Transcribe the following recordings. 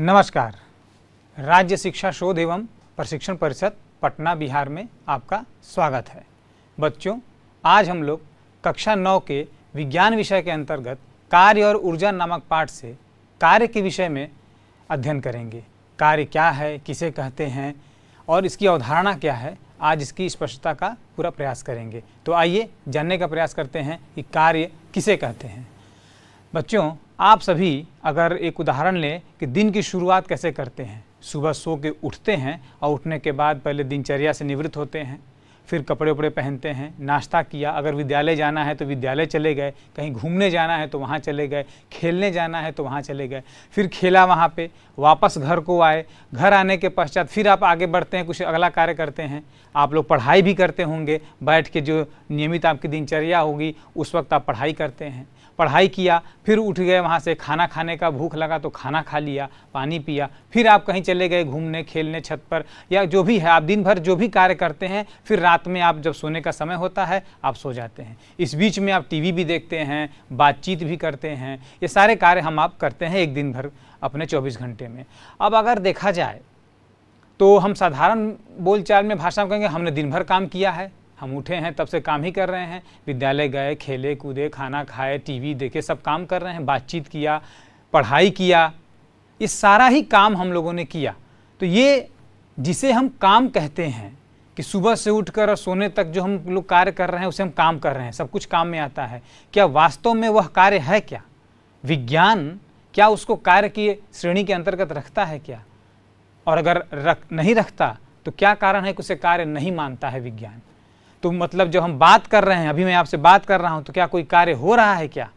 नमस्कार राज्य शिक्षा शोध एवं प्रशिक्षण परिषद पटना बिहार में आपका स्वागत है बच्चों आज हम लोग कक्षा नौ के विज्ञान विषय के अंतर्गत कार्य और ऊर्जा नामक पाठ से कार्य के विषय में अध्ययन करेंगे कार्य क्या है किसे कहते हैं और इसकी अवधारणा क्या है आज इसकी स्पष्टता का पूरा प्रयास करेंगे तो आइए जानने का प्रयास करते हैं कि कार्य किसे कहते हैं बच्चों आप सभी अगर एक उदाहरण लें कि दिन की शुरुआत कैसे करते हैं सुबह सो के उठते हैं और उठने के बाद पहले दिनचर्या से निवृत्त होते हैं फिर कपड़े उपड़े पहनते हैं नाश्ता किया अगर विद्यालय जाना है तो विद्यालय चले गए कहीं घूमने जाना है तो वहाँ चले गए खेलने जाना है तो वहाँ चले गए फिर खेला वहाँ पे वापस घर को आए घर आने के पश्चात फिर आप आगे बढ़ते हैं कुछ अगला कार्य करते हैं आप लोग पढ़ाई भी करते होंगे बैठ के जो नियमित आपकी दिनचर्या होगी उस वक्त आप पढ़ाई करते हैं पढ़ाई किया फिर उठ गए वहाँ से खाना खाने का भूख लगा तो खाना खा लिया पानी पिया फिर आप कहीं चले गए घूमने खेलने छत पर या जो भी है आप दिन भर जो भी कार्य करते हैं फिर रात में आप जब सोने का समय होता है आप सो जाते हैं इस बीच में आप टीवी भी देखते हैं बातचीत भी करते हैं ये सारे कार्य हम आप करते हैं एक दिन भर अपने चौबीस घंटे में अब अगर देखा जाए तो हम साधारण बोलचाल में भाषा में कहेंगे हमने दिन भर काम किया है हम उठे हैं तब से काम ही कर रहे हैं विद्यालय गए खेले कूदे खाना खाए टीवी देखे सब काम कर रहे हैं बातचीत किया पढ़ाई किया ये सारा ही काम हम लोगों ने किया तो ये जिसे हम काम कहते हैं कि सुबह से उठकर और सोने तक जो हम लोग कार्य कर रहे हैं उसे हम काम कर रहे हैं सब कुछ काम में आता है क्या वास्तव में वह कार्य है क्या विज्ञान क्या उसको कार्य की श्रेणी के अंतर्गत रखता है क्या और अगर रख नहीं रखता तो क्या कारण है कि उसे कार्य नहीं मानता है विज्ञान तो मतलब जो हम बात कर रहे हैं अभी मैं आपसे बात कर रहा हूँ तो क्या कोई कार्य हो रहा है क्या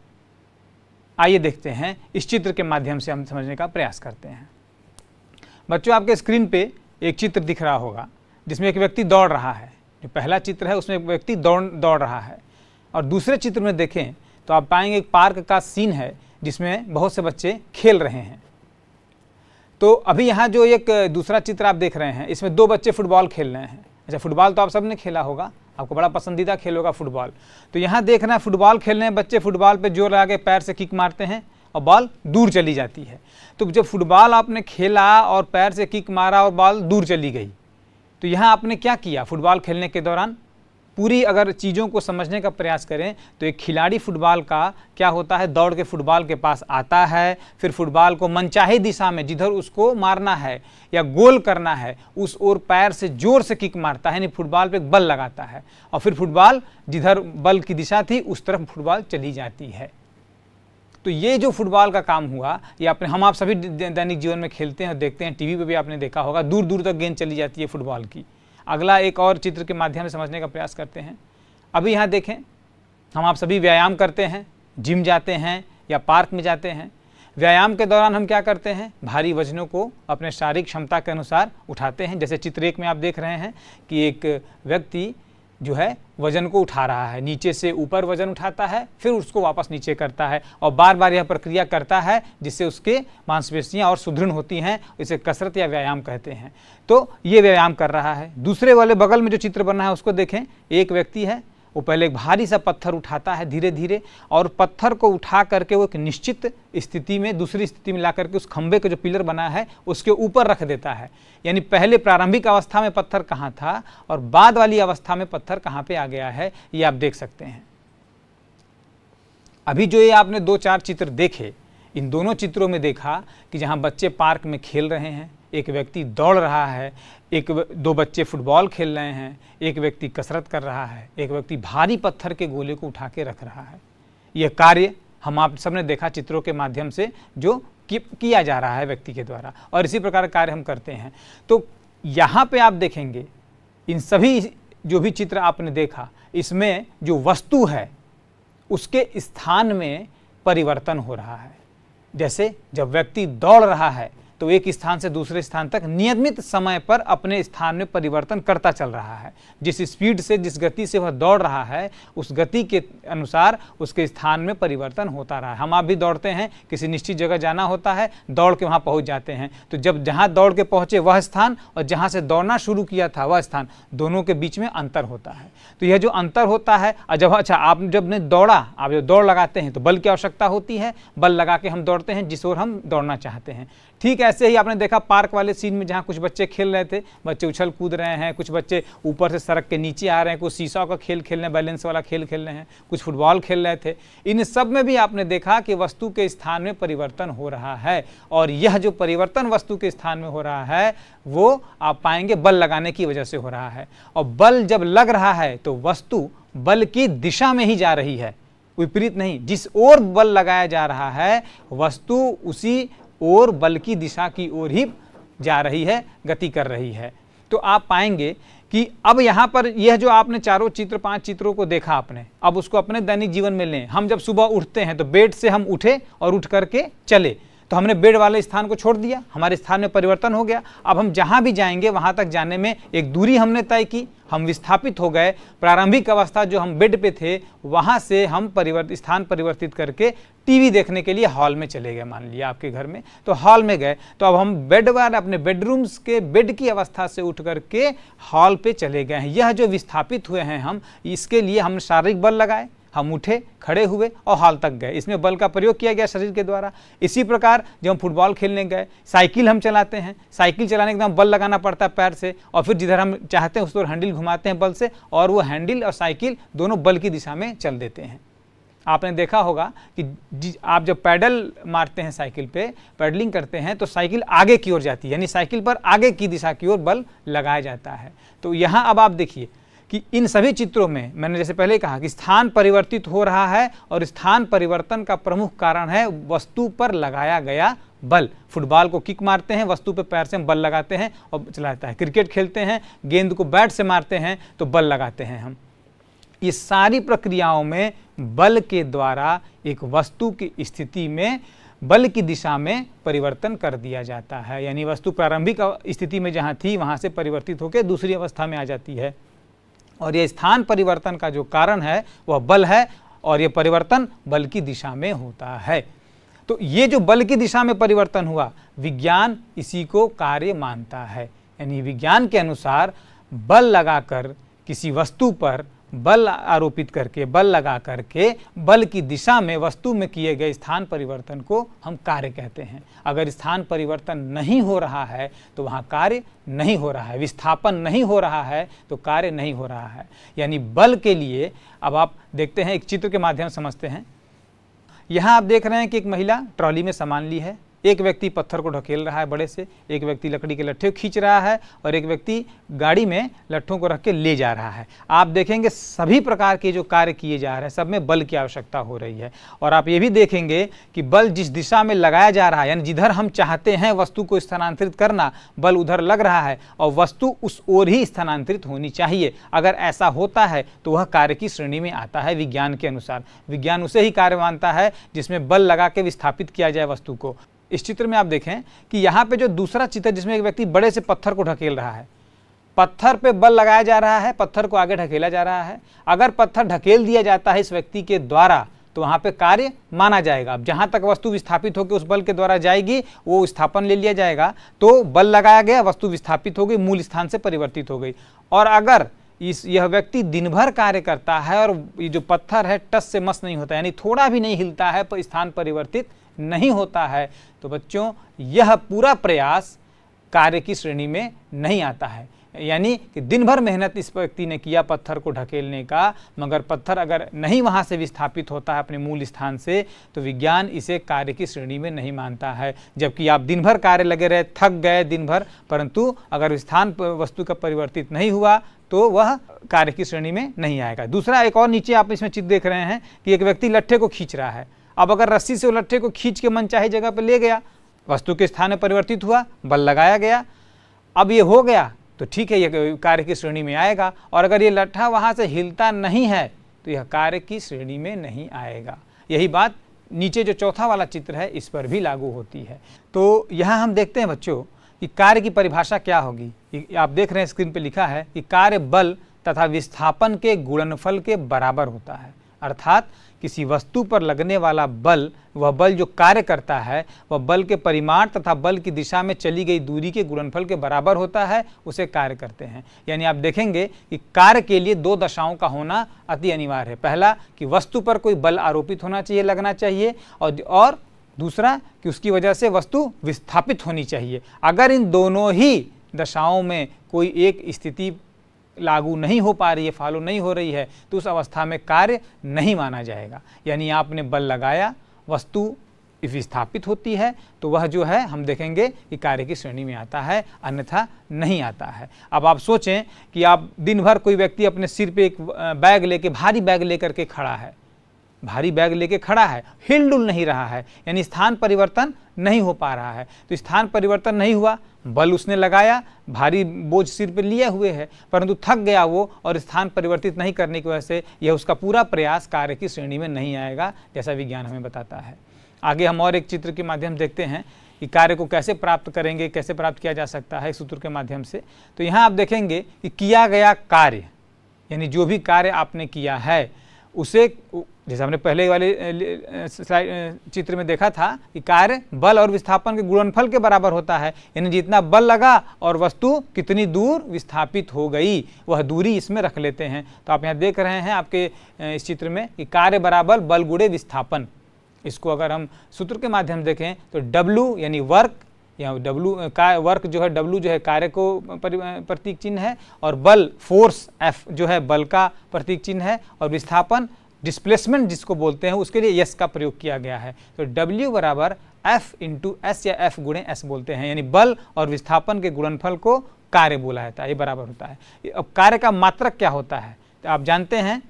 आइए देखते हैं इस चित्र के माध्यम से हम समझने का प्रयास करते हैं बच्चों आपके स्क्रीन पे एक चित्र दिख रहा होगा जिसमें एक व्यक्ति दौड़ रहा है जो पहला चित्र है उसमें एक व्यक्ति दौड़ दौड़ रहा है और दूसरे चित्र में देखें तो आप पाएंगे एक पार्क का सीन है जिसमें बहुत से बच्चे खेल रहे हैं तो अभी यहाँ जो एक दूसरा चित्र आप देख रहे हैं इसमें दो बच्चे फुटबॉल खेल रहे हैं अच्छा फुटबॉल तो आप सब ने खेला होगा आपको बड़ा पसंदीदा खेल होगा फुटबॉल तो यहाँ देखना है फुटबॉल खेलने बच्चे फुटबॉल पे जोर लगा के पैर से किक मारते हैं और बॉल दूर चली जाती है तो जब फुटबॉल आपने खेला और पैर से किक मारा और बॉल दूर चली गई तो यहाँ आपने क्या किया फुटबॉल खेलने के दौरान पूरी अगर चीज़ों को समझने का प्रयास करें तो एक खिलाड़ी फुटबॉल का क्या होता है दौड़ के फुटबॉल के पास आता है फिर फुटबॉल को मनचाही दिशा में जिधर उसको मारना है या गोल करना है उस ओर पैर से जोर से किक मारता है यानी फुटबॉल पे बल लगाता है और फिर फुटबॉल जिधर बल की दिशा थी उस तरफ फुटबॉल चली जाती है तो ये जो फुटबॉल का काम हुआ ये अपने हम आप सभी दैनिक जीवन में खेलते हैं और देखते हैं टीवी पे भी आपने देखा होगा दूर दूर तक गेंद चली जाती है फुटबॉल की अगला एक और चित्र के माध्यम से समझने का प्रयास करते हैं अभी यहाँ देखें हम आप सभी व्यायाम करते हैं जिम जाते हैं या पार्क में जाते हैं व्यायाम के दौरान हम क्या करते हैं भारी वजनों को अपने शारीरिक क्षमता के अनुसार उठाते हैं जैसे चित्र एक में आप देख रहे हैं कि एक व्यक्ति जो है वजन को उठा रहा है नीचे से ऊपर वजन उठाता है फिर उसको वापस नीचे करता है और बार बार यह प्रक्रिया करता है जिससे उसके मांसपेशियाँ और सुदृढ़ होती हैं इसे कसरत या व्यायाम कहते हैं तो ये व्यायाम कर रहा है दूसरे वाले बगल में जो चित्र बना है उसको देखें एक व्यक्ति है वो पहले एक भारी सा पत्थर उठाता है धीरे धीरे और पत्थर को उठा करके वो एक निश्चित स्थिति में दूसरी स्थिति में ला करके उस खंबे का जो पिलर बना है उसके ऊपर रख देता है यानी पहले प्रारंभिक अवस्था में पत्थर कहाँ था और बाद वाली अवस्था में पत्थर कहाँ पर आ गया है ये आप देख सकते हैं अभी जो ये आपने दो चार चित्र देखे इन दोनों चित्रों में देखा कि जहाँ बच्चे पार्क में खेल रहे हैं एक व्यक्ति दौड़ रहा है एक दो बच्चे फुटबॉल खेल रहे हैं एक व्यक्ति कसरत कर रहा है एक व्यक्ति भारी पत्थर के गोले को उठा के रख रहा है यह कार्य हम आप सबने देखा चित्रों के माध्यम से जो किया जा रहा है व्यक्ति के द्वारा और इसी प्रकार कार्य हम करते हैं तो यहाँ पे आप देखेंगे इन सभी जो भी चित्र आपने देखा इसमें जो वस्तु है उसके स्थान में परिवर्तन हो रहा है जैसे जब व्यक्ति दौड़ रहा है तो एक स्थान से दूसरे स्थान तक नियमित समय पर अपने स्थान में परिवर्तन करता चल रहा है जिस स्पीड से जिस गति से वह दौड़ रहा है उस गति के अनुसार उसके स्थान में परिवर्तन होता रहा है हम आप भी दौड़ते हैं किसी निश्चित जगह जाना होता है दौड़ के वहाँ पहुँच जाते हैं तो जब जहाँ दौड़ के पहुँचे वह स्थान और जहाँ से दौड़ना शुरू किया था वह स्थान दोनों के बीच में अंतर होता है तो यह जो अंतर होता है अच्छा, जब अच्छा आप जब ने दौड़ा आप जब दौड़ लगाते हैं तो बल की आवश्यकता होती है बल लगा के हम दौड़ते हैं जिस ओर हम दौड़ना चाहते हैं ठीक ऐसे ही आपने देखा पार्क वाले सीन में जहाँ कुछ बच्चे खेल रहे थे बच्चे उछल कूद रहे हैं कुछ बच्चे ऊपर से सड़क के नीचे आ रहे हैं कुछ शीशा का खेल खेल रहे हैं बैलेंस वाला खेल खेल रहे हैं कुछ फुटबॉल खेल रहे थे इन सब में भी आपने देखा कि वस्तु के स्थान में परिवर्तन हो रहा है और यह जो परिवर्तन वस्तु के स्थान में हो रहा है वो आप पाएंगे बल लगाने की वजह से हो रहा है और बल जब लग रहा है तो वस्तु बल की दिशा में ही जा रही है विपरीत नहीं जिस ओर बल लगाया जा रहा है वस्तु उसी ओर बल की दिशा की ओर ही जा रही है गति कर रही है तो आप पाएंगे कि अब यहाँ पर यह जो आपने चारों चित्र पांच चित्रों को देखा आपने अब उसको अपने दैनिक जीवन में लें हम जब सुबह उठते हैं तो बेड से हम उठे और उठ करके चले तो हमने बेड वाले स्थान को छोड़ दिया हमारे स्थान में परिवर्तन हो गया अब हम जहाँ भी जाएंगे वहाँ तक जाने में एक दूरी हमने तय की हम विस्थापित हो गए प्रारंभिक अवस्था जो हम बेड पे थे वहाँ से हम परिवर्त स्थान परिवर्तित करके टीवी देखने के लिए हॉल में चले गए मान लिया आपके घर में तो हॉल में गए तो अब हम बेड वाले अपने बेडरूम्स के बेड की अवस्था से उठ करके हॉल पे चले गए हैं यह जो विस्थापित हुए हैं हम इसके लिए हम शारीरिक बल लगाए हम उठे खड़े हुए और हाल तक गए इसमें बल का प्रयोग किया गया शरीर के द्वारा इसी प्रकार जब हम फुटबॉल खेलने गए साइकिल हम चलाते हैं साइकिल चलाने के दम बल लगाना पड़ता है पैर से और फिर जिधर हम चाहते हैं उस पर हैंडल घुमाते हैं बल से और वो हैंडल और साइकिल दोनों बल की दिशा में चल देते हैं आपने देखा होगा कि आप जब पैडल मारते हैं साइकिल पे पैडलिंग करते हैं तो साइकिल आगे की ओर जाती है यानी साइकिल पर आगे की दिशा की ओर बल लगाया जाता है तो यहाँ अब आप देखिए कि इन सभी चित्रों में मैंने जैसे पहले कहा कि स्थान परिवर्तित हो रहा है और स्थान परिवर्तन का प्रमुख कारण है वस्तु पर लगाया गया बल फुटबॉल को किक मारते हैं वस्तु पर पैर से हम बल लगाते हैं और चलाता है क्रिकेट खेलते हैं गेंद को बैट से मारते हैं तो बल लगाते हैं हम ये सारी प्रक्रियाओं में बल के द्वारा एक वस्तु की स्थिति में बल की दिशा में परिवर्तन कर दिया जाता है यानी वस्तु प्रारंभिक स्थिति में जहाँ थी वहाँ से परिवर्तित होकर दूसरी अवस्था में आ जाती है और ये स्थान परिवर्तन का जो कारण है वह बल है और ये परिवर्तन बल की दिशा में होता है तो ये जो बल की दिशा में परिवर्तन हुआ विज्ञान इसी को कार्य मानता है यानी विज्ञान के अनुसार बल लगाकर किसी वस्तु पर बल आरोपित करके बल लगा करके बल की दिशा में वस्तु में किए गए स्थान परिवर्तन को हम कार्य कहते हैं अगर स्थान परिवर्तन नहीं हो रहा है तो वहाँ कार्य नहीं हो रहा है विस्थापन नहीं हो रहा है तो कार्य नहीं हो रहा है यानी बल के लिए अब आप देखते हैं एक चित्र के माध्यम समझते हैं यहाँ आप देख रहे हैं कि एक महिला ट्रॉली में सामान ली है एक व्यक्ति पत्थर को ढकेल रहा है बड़े से एक व्यक्ति लकड़ी के लट्ठे खींच रहा है और एक व्यक्ति गाड़ी में लट्ठों को रख के ले जा रहा है आप देखेंगे सभी प्रकार के जो कार्य किए जा रहे हैं सब में बल की आवश्यकता हो रही है और आप ये भी देखेंगे कि बल जिस दिशा में लगाया जा रहा है यानी जिधर हम चाहते हैं वस्तु को स्थानांतरित करना बल उधर लग रहा है और वस्तु उस ओर ही स्थानांतरित होनी चाहिए अगर ऐसा होता है तो वह कार्य की श्रेणी में आता है विज्ञान के अनुसार विज्ञान उसे ही कार्य मानता है जिसमें बल लगा के विस्थापित किया जाए वस्तु को इस चित्र में आप देखें कि यहाँ पे जो दूसरा चित्र जिसमें एक व्यक्ति बड़े से पत्थर को ढकेल रहा है पत्थर पे बल लगाया जा रहा है पत्थर को आगे ढकेला जा रहा है अगर पत्थर ढकेल दिया जाता है इस व्यक्ति के द्वारा तो वहाँ पे कार्य माना जाएगा अब जहाँ तक वस्तु विस्थापित होकर उस बल के द्वारा जाएगी वो स्थापन ले लिया जाएगा तो बल लगाया गया वस्तु विस्थापित हो गई मूल स्थान से परिवर्तित हो गई और अगर इस यह व्यक्ति दिन भर कार्य करता है और ये जो पत्थर है टस से मस नहीं होता यानी थोड़ा भी नहीं हिलता है पर स्थान परिवर्तित नहीं होता है तो बच्चों यह पूरा प्रयास कार्य की श्रेणी में नहीं आता है यानी कि दिन भर मेहनत इस व्यक्ति ने किया पत्थर को ढकेलने का मगर पत्थर अगर नहीं वहाँ से विस्थापित होता है अपने मूल स्थान से तो विज्ञान इसे कार्य की श्रेणी में नहीं मानता है जबकि आप दिन भर कार्य लगे रहे थक गए दिन भर परंतु अगर स्थान वस्तु का परिवर्तित नहीं हुआ तो वह कार्य की श्रेणी में नहीं आएगा दूसरा एक और नीचे आप इसमें चित्र देख रहे हैं कि एक व्यक्ति लट्ठे को खींच रहा है अब अगर रस्सी से उलट्ठे को खींच के मन चाहे जगह पर ले गया वस्तु के स्थान में परिवर्तित हुआ बल लगाया गया अब ये हो गया तो ठीक है यह कार्य की श्रेणी में आएगा और अगर ये लट्ठा वहाँ से हिलता नहीं है तो यह कार्य की श्रेणी में नहीं आएगा यही बात नीचे जो चौथा वाला चित्र है इस पर भी लागू होती है तो यहाँ हम देखते हैं बच्चों कि कार्य की परिभाषा क्या होगी आप देख रहे हैं स्क्रीन पर लिखा है कि कार्य बल तथा विस्थापन के गुणनफल के बराबर होता है अर्थात किसी वस्तु पर लगने वाला बल वह बल जो कार्य करता है वह बल के परिमाण तथा बल की दिशा में चली गई दूरी के गुणनफल के बराबर होता है उसे कार्य करते हैं यानी आप देखेंगे कि कार्य के लिए दो दशाओं का होना अति अनिवार्य है पहला कि वस्तु पर कोई बल आरोपित होना चाहिए लगना चाहिए और, और दूसरा कि उसकी वजह से वस्तु विस्थापित होनी चाहिए अगर इन दोनों ही दशाओं में कोई एक स्थिति लागू नहीं हो पा रही है फॉलो नहीं हो रही है तो उस अवस्था में कार्य नहीं माना जाएगा यानी आपने बल लगाया वस्तु विस्थापित होती है तो वह जो है हम देखेंगे कि कार्य की श्रेणी में आता है अन्यथा नहीं आता है अब आप सोचें कि आप दिन भर कोई व्यक्ति अपने सिर पे एक बैग लेके भारी बैग लेकर के खड़ा है भारी बैग लेके खड़ा है हिलडुल नहीं रहा है यानी स्थान परिवर्तन नहीं हो पा रहा है तो स्थान परिवर्तन नहीं हुआ बल उसने लगाया भारी बोझ सिर पर लिए हुए है परंतु थक गया वो और स्थान परिवर्तित नहीं करने की वजह से यह उसका पूरा प्रयास कार्य की श्रेणी में नहीं आएगा जैसा विज्ञान हमें बताता है आगे हम और एक चित्र के माध्यम देखते हैं कि कार्य को कैसे प्राप्त करेंगे कैसे प्राप्त किया जा सकता है सूत्र के माध्यम से तो यहाँ आप देखेंगे कि किया गया कार्य यानी जो भी कार्य आपने किया है उसे जैसे हमने पहले वाले चित्र में देखा था कि कार्य बल और विस्थापन के गुणनफल के बराबर होता है यानी जितना बल लगा और वस्तु कितनी दूर विस्थापित हो गई वह दूरी इसमें रख लेते हैं तो आप यहाँ देख रहे हैं आपके इस चित्र में कि कार्य बराबर बल गुड़े विस्थापन इसको अगर हम सूत्र के माध्यम देखें तो डब्लू यानी वर्क यहाँ डब्लू का वर्क जो है डब्लू जो है कार्य को प्रतीक चिन्ह है और बल फोर्स एफ जो है बल का प्रतीक चिन्ह है और विस्थापन डिस्प्लेसमेंट जिसको बोलते हैं उसके लिए यस का प्रयोग किया गया है तो डब्ल्यू बराबर एफ इंटू एस या एफ गुणे एस बोलते हैं यानी बल और विस्थापन के गुणनफल को कार्य बोला जाता है ये बराबर होता है अब कार्य का मात्रक क्या होता है तो आप जानते हैं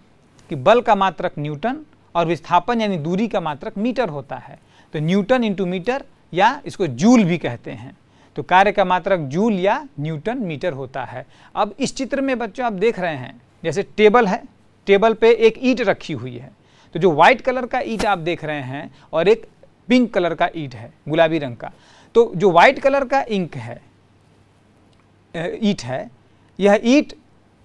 कि बल का मात्रक न्यूटन और विस्थापन यानी दूरी का मात्रक मीटर होता है तो न्यूटन इंटू मीटर या इसको जूल भी कहते हैं तो कार्य का मात्रक जूल या न्यूटन मीटर होता है अब इस चित्र में बच्चों आप देख रहे हैं जैसे टेबल है टेबल पे एक ईट रखी हुई है तो जो व्हाइट कलर का ईट आप देख रहे हैं और एक पिंक कलर का ईट है गुलाबी रंग का तो जो व्हाइट कलर का इंक है ईट है यह ईट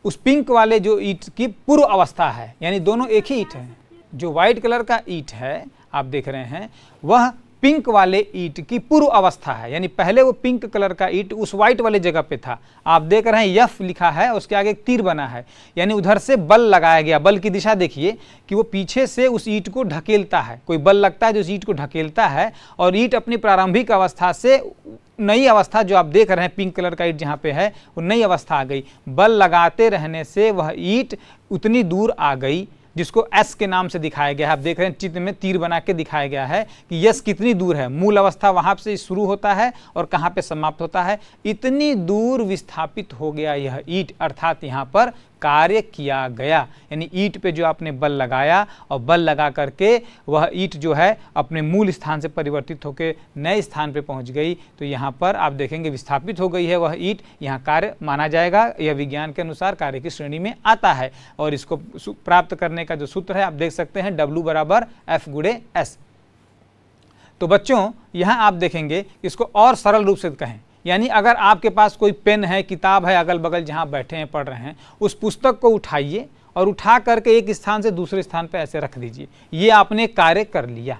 उस पिंक वाले जो ईट की पूर्व अवस्था है यानी दोनों एक ही ईट है जो व्हाइट कलर का ईट है आप देख रहे हैं वह पिंक वाले ईट की पूर्व अवस्था है यानी पहले वो पिंक कलर का ईट उस व्हाइट वाले जगह पे था आप देख रहे हैं यफ लिखा है उसके आगे एक तीर बना है यानी उधर से बल लगाया गया बल की दिशा देखिए कि वो पीछे से उस ईट को ढकेलता है कोई बल लगता है जो उस ईट को ढकेलता है और ईट अपनी प्रारंभिक अवस्था से नई अवस्था जो आप देख रहे हैं पिंक कलर का ईट जहाँ पे है वो नई अवस्था आ गई बल लगाते रहने से वह ईट उतनी दूर आ गई जिसको एस के नाम से दिखाया गया है आप देख रहे हैं चित्र में तीर बना के दिखाया गया है कि यश कितनी दूर है मूल अवस्था वहां से शुरू होता है और कहाँ पे समाप्त होता है इतनी दूर विस्थापित हो गया यह ईट अर्थात यहाँ पर कार्य किया गया यानी ईट पे जो आपने बल लगाया और बल लगा करके वह ईट जो है अपने मूल स्थान से परिवर्तित होकर नए स्थान पे पहुंच गई तो यहाँ पर आप देखेंगे विस्थापित हो गई है वह ईट यहाँ कार्य माना जाएगा यह विज्ञान के अनुसार कार्य की श्रेणी में आता है और इसको प्राप्त करने का जो सूत्र है आप देख सकते हैं डब्लू बराबर एफ गुड़े एस तो बच्चों यहाँ आप देखेंगे इसको और सरल रूप से कहें यानी अगर आपके पास कोई पेन है किताब है अगल बगल जहाँ बैठे हैं पढ़ रहे हैं उस पुस्तक को उठाइए और उठा करके एक स्थान से दूसरे स्थान पर ऐसे रख दीजिए ये आपने कार्य कर लिया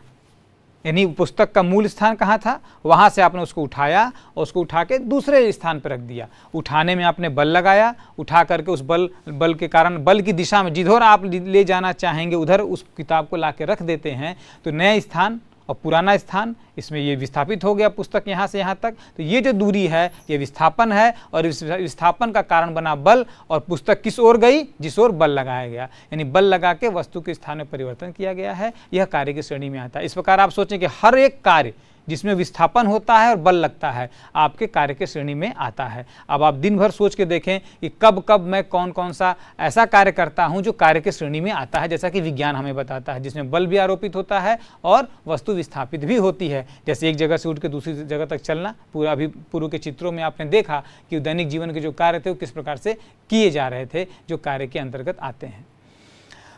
यानी पुस्तक का मूल स्थान कहाँ था वहाँ से आपने उसको उठाया और उसको उठा के दूसरे स्थान पर रख दिया उठाने में आपने बल लगाया उठा करके उस बल बल के कारण बल की दिशा में जिधर आप ले जाना चाहेंगे उधर उस किताब को ला के रख देते हैं तो नया स्थान और पुराना स्थान इसमें ये विस्थापित हो गया पुस्तक यहाँ से यहाँ तक तो ये जो दूरी है ये विस्थापन है और इस विस्थापन का कारण बना बल और पुस्तक किस ओर गई जिस ओर बल लगाया गया यानी बल लगा के वस्तु के स्थान में परिवर्तन किया गया है यह कार्य की श्रेणी में आता है इस प्रकार आप सोचें कि हर एक कार्य जिसमें विस्थापन होता है और बल लगता है आपके कार्य के श्रेणी में आता है अब आप दिन भर सोच के देखें कि कब कब मैं कौन कौन सा ऐसा कार्य करता हूँ जो कार्य के श्रेणी में आता है जैसा कि विज्ञान हमें बताता है जिसमें बल भी आरोपित होता है और वस्तु विस्थापित भी होती है जैसे एक जगह से उठ के दूसरी जगह तक चलना पूरा अभी पूर्व के चित्रों में आपने देखा कि दैनिक जीवन के जो कार्य थे वो किस प्रकार से किए जा रहे थे जो कार्य के अंतर्गत आते हैं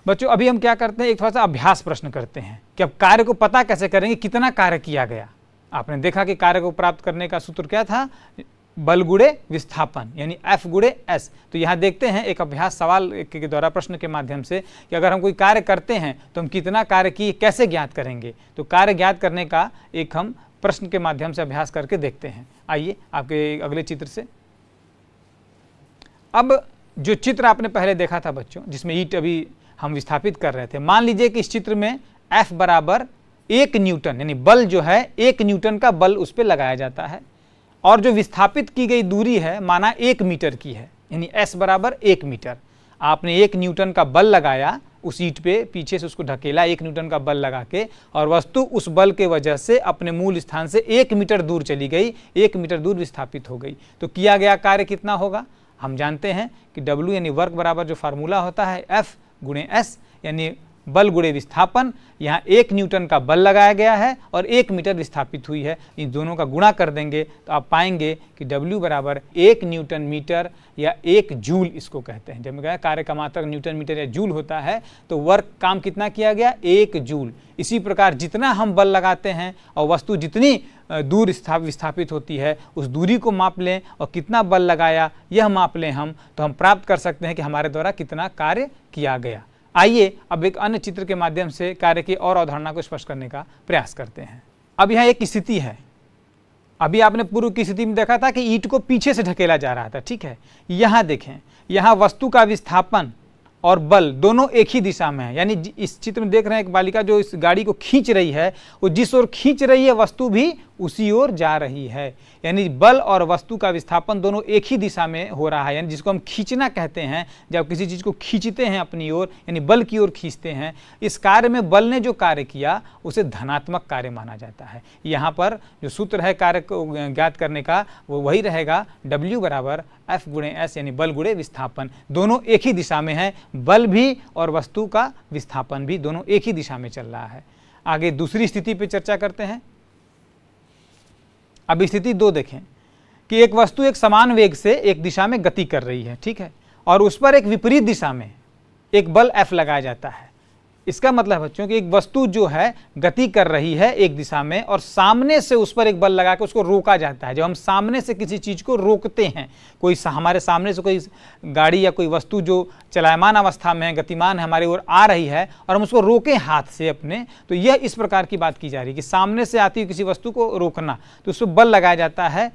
बच्चों अभी हम क्या करते हैं एक थोड़ा सा अभ्यास प्रश्न करते हैं कि अब कार्य को पता कैसे करेंगे कितना कार्य किया गया आपने देखा कि कार्य को प्राप्त करने का सूत्र क्या था बल गुड़े विस्थापन यानी एफ गुड़े एस तो यहाँ देखते हैं एक अभ्यास सवाल के द्वारा प्रश्न के माध्यम से कि अगर हम कोई कार्य करते हैं तो हम कितना कार्य किए कैसे ज्ञात करेंगे तो कार्य ज्ञात करने का एक हम प्रश्न के माध्यम से अभ्यास करके देखते हैं आइए आपके अगले चित्र से अब जो चित्र आपने पहले देखा था बच्चों जिसमें ईट अभी हम विस्थापित कर रहे थे मान लीजिए कि इस चित्र में एफ बराबर एक न्यूटन यानी बल जो है एक न्यूटन का बल उस पर लगाया जाता है और जो विस्थापित की गई दूरी है माना एक मीटर की है यानी एस बराबर एक मीटर आपने एक न्यूटन का बल लगाया उस ईट पे पीछे से उसको ढकेला एक न्यूटन का बल लगा के और वस्तु उस बल के वजह से अपने मूल स्थान से एक मीटर दूर चली गई एक मीटर दूर विस्थापित हो गई तो किया गया कार्य कितना होगा हम जानते हैं कि डब्ल्यू यानी वर्क बराबर जो फार्मूला होता है एफ गुणे एस यानी बल गुड़े विस्थापन यहाँ एक न्यूटन का बल लगाया गया है और एक मीटर विस्थापित हुई है इन दोनों का गुणा कर देंगे तो आप पाएंगे कि W बराबर एक न्यूटन मीटर या एक जूल इसको कहते हैं जब मैं कहा कार्य का मात्रक न्यूटन मीटर या जूल होता है तो वर्क काम कितना किया गया एक जूल इसी प्रकार जितना हम बल लगाते हैं और वस्तु जितनी दूर विस्थापित होती है उस दूरी को माप लें और कितना बल लगाया यह माप लें हम तो हम प्राप्त कर सकते हैं कि हमारे द्वारा कितना कार्य किया गया आइए अब एक अन्य चित्र के माध्यम से कार्य की और अवधारणा को स्पष्ट करने का प्रयास करते हैं अब यहाँ एक स्थिति है अभी आपने पूर्व की स्थिति में देखा था कि ईट को पीछे से ढकेला जा रहा था ठीक है यहाँ देखें यहाँ वस्तु का विस्थापन और बल दोनों एक ही दिशा में है यानी इस चित्र में देख रहे हैं एक बालिका जो इस गाड़ी को खींच रही है वो जिस ओर खींच रही है वस्तु भी उसी ओर जा रही है यानी बल और वस्तु का विस्थापन दोनों एक ही दिशा में हो रहा है यानी जिसको हम खींचना कहते हैं जब किसी चीज़ को खींचते हैं अपनी ओर यानी बल की ओर खींचते हैं इस कार्य में बल ने जो कार्य किया उसे धनात्मक कार्य माना जाता है यहाँ पर जो सूत्र है कार्य को ज्ञात करने का वो वही रहेगा डब्ल्यू बराबर एफ गुणे एस यानी बल गुणे विस्थापन दोनों एक ही दिशा में है बल भी और वस्तु का विस्थापन भी दोनों एक ही दिशा में चल रहा है आगे दूसरी स्थिति पर चर्चा करते हैं अब स्थिति दो देखें कि एक वस्तु एक समान वेग से एक दिशा में गति कर रही है ठीक है और उस पर एक विपरीत दिशा में एक बल एफ लगाया जाता है इसका मतलब है क्योंकि एक वस्तु जो है गति कर रही है एक दिशा में और सामने से उस पर एक बल लगा के उसको रोका जाता है जब हम सामने से किसी चीज़ को रोकते हैं कोई हमारे सामने से कोई गाड़ी या कोई वस्तु जो चलायमान अवस्था में है गतिमान है हमारे ओर आ रही है और हम उसको रोकें हाथ से अपने तो यह इस प्रकार की बात की जा रही है कि सामने से आती हुई किसी वस्तु को रोकना तो उस पर बल लगाया जाता है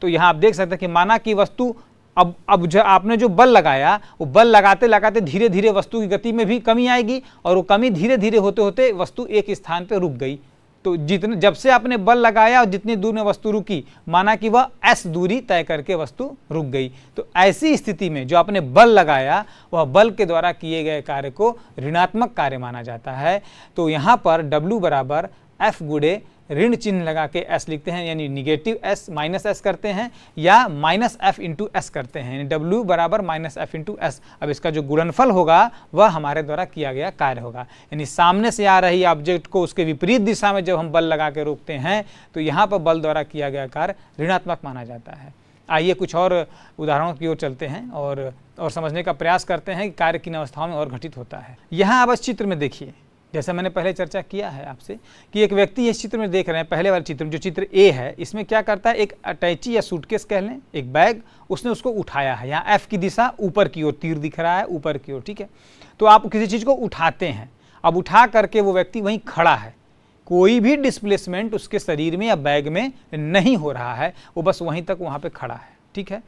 तो यहाँ आप देख सकते हैं कि माना कि वस्तु अब अब जो आपने जो बल लगाया वो बल लगाते लगाते धीरे धीरे वस्तु की गति में भी कमी आएगी और वो कमी धीरे धीरे होते होते वस्तु एक स्थान पर रुक गई तो जितने जब से आपने बल लगाया और जितनी दूर में वस्तु रुकी माना कि वह एस दूरी तय करके वस्तु रुक गई तो ऐसी स्थिति में जो आपने बल लगाया वह बल के द्वारा किए गए कार्य को ऋणात्मक कार्य माना जाता है तो यहाँ पर W बराबर एफ गुड़े ऋण चिन्ह लगा के एस लिखते हैं यानी निगेटिव एस माइनस एस करते हैं या माइनस एफ इंटू एस करते हैं यानी डब्ल्यू बराबर माइनस एफ इंटू एस अब इसका जो गुणनफल होगा वह हमारे द्वारा किया गया कार्य होगा यानी सामने से आ रही ऑब्जेक्ट को उसके विपरीत दिशा में जब हम बल लगा के रोकते हैं तो यहाँ पर बल द्वारा किया गया कार्य ऋणात्मक माना जाता है आइए कुछ और उदाहरणों की ओर चलते हैं और और समझने का प्रयास करते हैं कि कार्य किन अवस्थाओं में और घटित होता है यहाँ अब इस चित्र में देखिए जैसा मैंने पहले चर्चा किया है आपसे कि एक व्यक्ति इस चित्र में देख रहे हैं पहले वाले चित्र में जो चित्र ए है इसमें क्या करता है एक अटैची या सूटकेस कह लें एक बैग उसने उसको उठाया है यहाँ एफ की दिशा ऊपर की ओर तीर दिख रहा है ऊपर की ओर ठीक है तो आप किसी चीज़ को उठाते हैं अब उठा करके वो व्यक्ति वहीं खड़ा है कोई भी डिस्प्लेसमेंट उसके शरीर में या बैग में नहीं हो रहा है वो बस वहीं तक वहाँ पर खड़ा है ठीक है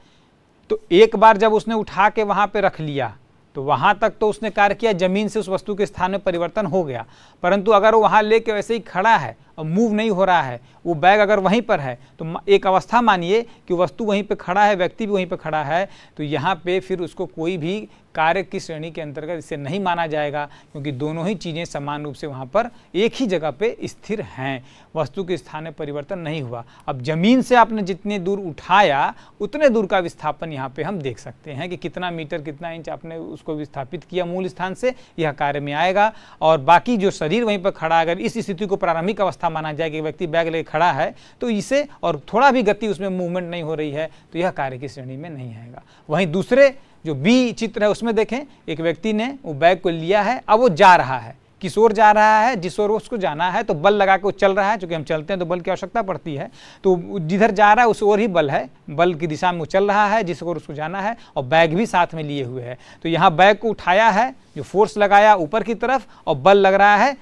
तो एक बार जब उसने उठा के वहाँ पर रख लिया तो वहाँ तक तो उसने कार्य किया जमीन से उस वस्तु के स्थान में परिवर्तन हो गया परंतु अगर वो वहाँ लेके वैसे ही खड़ा है मूव नहीं हो रहा है वो बैग अगर वहीं पर है तो एक अवस्था मानिए कि वस्तु वहीं पर खड़ा है व्यक्ति भी वहीं पर खड़ा है तो यहाँ पे फिर उसको कोई भी कार्य की श्रेणी के अंतर्गत इसे नहीं माना जाएगा क्योंकि दोनों ही चीज़ें समान रूप से वहाँ पर एक ही जगह पे स्थिर हैं वस्तु के स्थान में परिवर्तन नहीं हुआ अब ज़मीन से आपने जितने दूर उठाया उतने दूर का विस्थापन यहाँ पे हम देख सकते हैं कि कितना मीटर कितना इंच आपने उसको विस्थापित किया मूल स्थान से यह कार्य में आएगा और बाकी जो शरीर वहीं पर खड़ा अगर इस स्थिति को प्रारंभिक अवस्था अवस्था माना जाए कि व्यक्ति बैग लेके खड़ा है तो इसे और थोड़ा भी गति उसमें मूवमेंट नहीं हो रही है तो यह कार्य की श्रेणी में नहीं आएगा वहीं दूसरे जो बी चित्र है उसमें देखें एक व्यक्ति ने वो बैग को लिया है अब वो जा रहा है किस ओर जा रहा है जिस ओर उसको जाना है तो बल लगा के वो चल रहा है क्योंकि हम चलते हैं तो बल की आवश्यकता पड़ती है तो जिधर जा रहा है उस ओर ही बल है बल की दिशा में वो चल रहा है जिस ओर उसको जाना है और बैग भी साथ में लिए हुए है तो यहाँ बैग को उठाया है जो फोर्स लगाया ऊपर की तरफ और बल लग रहा है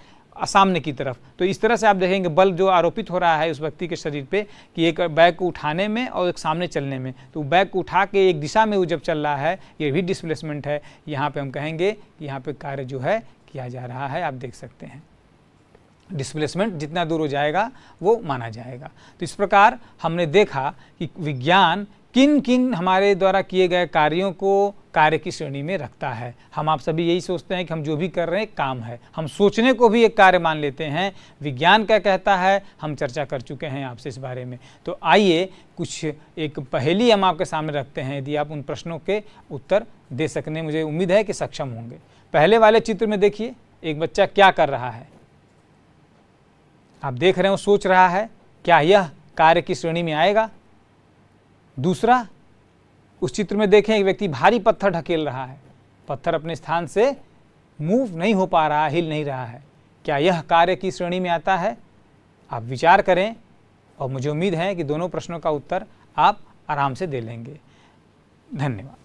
सामने की तरफ तो इस तरह से आप देखेंगे बल जो आरोपित हो रहा है उस व्यक्ति के शरीर पे कि एक बैग को उठाने में और एक सामने चलने में तो बैग को उठा के एक दिशा में वो जब चल रहा है ये भी डिस्प्लेसमेंट है यहाँ पे हम कहेंगे कि यहाँ पे कार्य जो है किया जा रहा है आप देख सकते हैं डिस्प्लेसमेंट जितना दूर हो जाएगा वो माना जाएगा तो इस प्रकार हमने देखा कि विज्ञान किन किन हमारे द्वारा किए गए कार्यों को कार्य की श्रेणी में रखता है हम आप सभी यही सोचते हैं कि हम जो भी कर रहे हैं काम है हम सोचने को भी एक कार्य मान लेते हैं विज्ञान क्या कहता है हम चर्चा कर चुके हैं आपसे इस बारे में तो आइए कुछ एक पहेली हम आपके सामने रखते हैं यदि आप उन प्रश्नों के उत्तर दे सकने मुझे उम्मीद है कि सक्षम होंगे पहले वाले चित्र में देखिए एक बच्चा क्या कर रहा है आप देख रहे हो सोच रहा है क्या यह कार्य की श्रेणी में आएगा दूसरा उस चित्र में देखें एक व्यक्ति भारी पत्थर ढकेल रहा है पत्थर अपने स्थान से मूव नहीं हो पा रहा हिल नहीं रहा है क्या यह कार्य की श्रेणी में आता है आप विचार करें और मुझे उम्मीद है कि दोनों प्रश्नों का उत्तर आप आराम से दे लेंगे धन्यवाद